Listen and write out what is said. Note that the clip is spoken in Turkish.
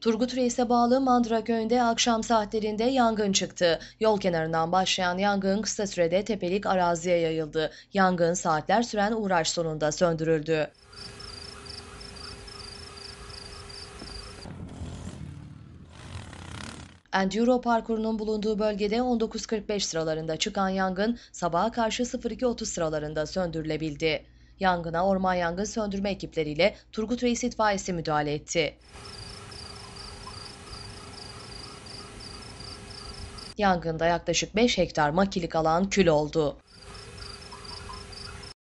Turgut Reis'e bağlı Mandıra köyünde akşam saatlerinde yangın çıktı. Yol kenarından başlayan yangın kısa sürede tepelik araziye yayıldı. Yangın saatler süren uğraş sonunda söndürüldü. Enduro parkurunun bulunduğu bölgede 19.45 sıralarında çıkan yangın sabaha karşı 02.30 sıralarında söndürülebildi. Yangına orman yangın söndürme ekipleriyle Turgut Reis itfaiyesi müdahale etti. Yangında yaklaşık 5 hektar makilik alan kül oldu.